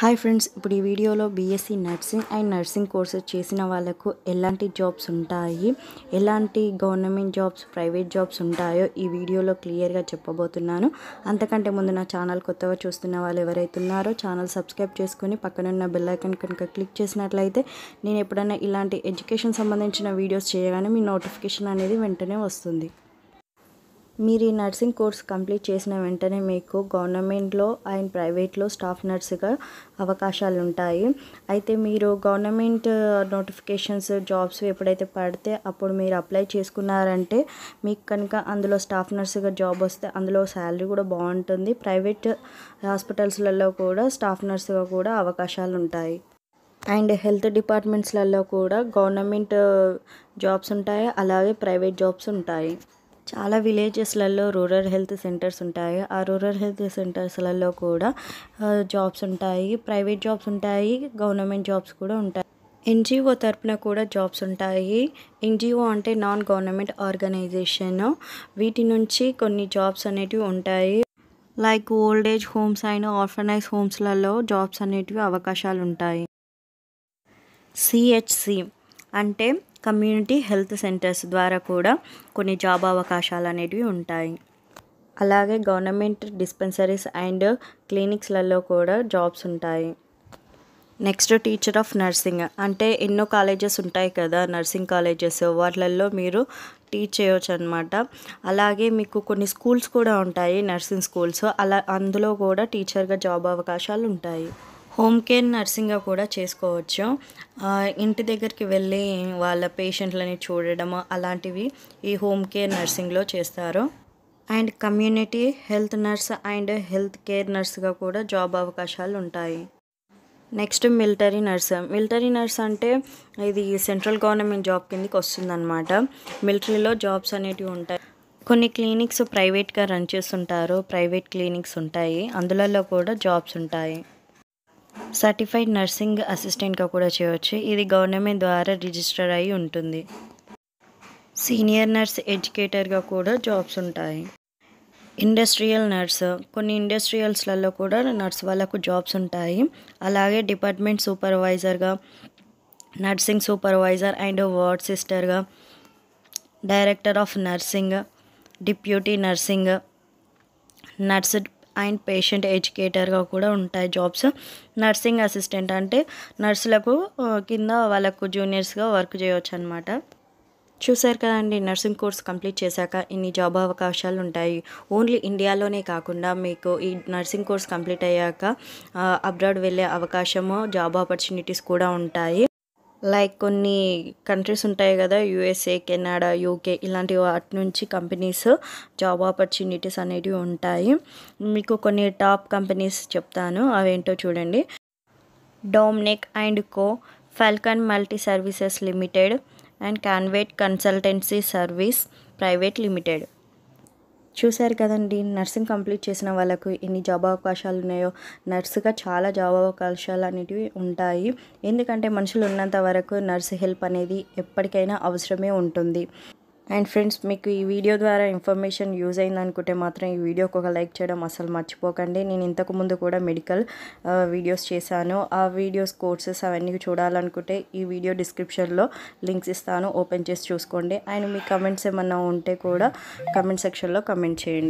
hi friends ఇప్పుడు ఈ వీడియోలో BSc e nursing and nursing courses చేసిన వాళ్ళకు ఎలాంటి జాబ్స్ ఉంటాయి ఎలాంటి గవర్నమెంట్ జాబ్స్ ప్రైవేట్ జాబ్స్ ఉంటాయో ఈ వీడియోలో క్లియర్గా చెప్పబోతున్నాను అంతకంటే ముందు నా ఛానల్ కొత్తగా చూస్తున్న వాళ్ళు ఎవరైతే ఉన్నారో ఛానల్ సబ్స్క్రైబ్ చేసుకుని పక్కనున్న బెల్లైకన్ కనుక క్లిక్ చేసినట్లయితే నేను ఎప్పుడైనా ఇలాంటి ఎడ్యుకేషన్ సంబంధించిన వీడియోస్ చేయగానే మీ నోటిఫికేషన్ అనేది వెంటనే వస్తుంది మీరు ఈ నర్సింగ్ కోర్స్ కంప్లీట్ చేసిన వెంటనే మీకు గవర్నమెంట్లో అండ్ ప్రైవేట్లో స్టాఫ్ నర్సుగా అవకాశాలు ఉంటాయి అయితే మీరు గవర్నమెంట్ నోటిఫికేషన్స్ జాబ్స్ ఎప్పుడైతే పడితే అప్పుడు మీరు అప్లై చేసుకున్నారంటే మీకు కనుక అందులో స్టాఫ్ నర్సుగా జాబ్ వస్తే అందులో శాలరీ కూడా బాగుంటుంది ప్రైవేట్ హాస్పిటల్స్లలో కూడా స్టాఫ్ నర్సుగా కూడా అవకాశాలు ఉంటాయి అండ్ హెల్త్ డిపార్ట్మెంట్స్లలో కూడా గవర్నమెంట్ జాబ్స్ ఉంటాయి అలాగే ప్రైవేట్ జాబ్స్ ఉంటాయి చాలా విలేజెస్లలో రూరల్ హెల్త్ సెంటర్స్ ఉంటాయి ఆ రూరల్ హెల్త్ సెంటర్స్లలో కూడా జాబ్స్ ఉంటాయి ప్రైవేట్ జాబ్స్ ఉంటాయి గవర్నమెంట్ జాబ్స్ కూడా ఉంటాయి ఎన్జిఓ తరపున కూడా జాబ్స్ ఉంటాయి ఎన్జిఓ అంటే నాన్ గవర్నమెంట్ ఆర్గనైజేషన్ వీటి నుంచి కొన్ని జాబ్స్ అనేటివి ఉంటాయి లైక్ ఓల్డ్ ఏజ్ హోమ్స్ అయిన ఆర్ఫనైజ్ హోమ్స్లలో జాబ్స్ అనేటివి అవకాశాలు ఉంటాయి సిహెచ్సి అంటే కమ్యూనిటీ హెల్త్ సెంటర్స్ ద్వారా కూడా కొన్ని జాబ్ అవకాశాలు అనేవి ఉంటాయి అలాగే గవర్నమెంట్ డిస్పెన్సరీస్ అండ్ క్లినిక్స్లలో కూడా జాబ్స్ ఉంటాయి నెక్స్ట్ టీచర్ ఆఫ్ నర్సింగ్ అంటే ఎన్నో కాలేజెస్ ఉంటాయి కదా నర్సింగ్ కాలేజెస్ వాటిలలో మీరు టీచ్ చేయవచ్చు అనమాట అలాగే మీకు కొన్ని స్కూల్స్ కూడా ఉంటాయి నర్సింగ్ స్కూల్స్ అలా అందులో కూడా టీచర్గా జాబ్ అవకాశాలు ఉంటాయి హోమ్ కేర్ నర్సింగ్గా కూడా చేసుకోవచ్చు ఇంటి దగ్గరికి వెళ్ళి వాళ్ళ పేషెంట్లని చూడడం అలాంటివి ఈ హోమ్ కేర్ నర్సింగ్లో చేస్తారు and community health nurse and health care నర్స్గా కూడా జాబ్ అవకాశాలు ఉంటాయి next military nurse military nurse అంటే ఇది సెంట్రల్ గవర్నమెంట్ జాబ్ కిందకి వస్తుందన్నమాట మిలిటరీలో జాబ్స్ అనేటివి ఉంటాయి కొన్ని క్లినిక్స్ ప్రైవేట్గా రన్ చేస్తుంటారు ప్రైవేట్ క్లినిక్స్ ఉంటాయి అందులలో కూడా జాబ్స్ ఉంటాయి సర్టిఫైడ్ నర్సింగ్ అసిస్టెంట్గా కూడా చేయవచ్చు ఇది గవర్నమెంట్ ద్వారా రిజిస్టర్ అయి ఉంటుంది సీనియర్ నర్స్ ఎడ్యుకేటర్గా కూడా జాబ్స్ ఉంటాయి ఇండస్ట్రియల్ నర్స్ కొన్ని ఇండస్ట్రియల్స్లలో కూడా నర్స్ వాళ్ళకు జాబ్స్ ఉంటాయి అలాగే డిపార్ట్మెంట్ సూపర్వైజర్గా నర్సింగ్ సూపర్వైజర్ అండ్ వార్డ్ సిస్టర్గా director of nursing deputy nursing nurse and patient ఎడ్యుకేటర్గా కూడా ఉంటాయి జాబ్స్ నర్సింగ్ అసిస్టెంట్ అంటే నర్సులకు కింద వాళ్ళకు జూనియర్స్గా వర్క్ చేయవచ్చు అనమాట చూశారు కదండి నర్సింగ్ కోర్స్ కంప్లీట్ చేశాక ఇన్ని జాబ్ అవకాశాలు ఉంటాయి ఓన్లీ ఇండియాలోనే కాకుండా మీకు ఈ నర్సింగ్ కోర్స్ కంప్లీట్ అయ్యాక అబ్రాడ్ వెళ్ళే అవకాశము జాబ్ ఆపర్చునిటీస్ కూడా ఉంటాయి లైక్ కొన్ని కంట్రీస్ ఉంటాయి కదా యూఎస్ఏ కెనడా యూకే ఇలాంటి వాటి నుంచి కంపెనీస్ జాబ్ ఆపర్చునిటీస్ అనేటివి ఉంటాయి మీకు కొన్ని టాప్ కంపెనీస్ చెప్తాను అవేంటో చూడండి Dominic and co Falcon multi services limited and క్యాన్వేట్ కన్సల్టెన్సీ సర్వీస్ ప్రైవేట్ లిమిటెడ్ చూశారు కదండి నర్సింగ్ కంప్లీట్ చేసిన వాళ్ళకు ఎన్ని జాబ్ అవకాశాలు ఉన్నాయో నర్సుగా చాలా జాబ్ అవకాశాలు అనేటివి ఉంటాయి ఎందుకంటే మనుషులు ఉన్నంత వరకు నర్సు హెల్ప్ అనేది ఎప్పటికైనా అవసరమే ఉంటుంది అండ్ ఫ్రెండ్స్ మీకు ఈ వీడియో ద్వారా ఇన్ఫర్మేషన్ యూజ్ అయిందనుకుంటే మాత్రం ఈ వీడియోకి ఒక లైక్ చేయడం అసలు మర్చిపోకండి నేను ఇంతకుముందు కూడా మెడికల్ వీడియోస్ చేశాను ఆ వీడియోస్ కోర్సెస్ అవన్నీ చూడాలనుకుంటే ఈ వీడియో డిస్క్రిప్షన్లో లింక్స్ ఇస్తాను ఓపెన్ చేసి చూసుకోండి అండ్ మీ కమెంట్స్ ఏమన్నా ఉంటే కూడా కమెంట్ సెక్షన్లో కమెంట్ చేయండి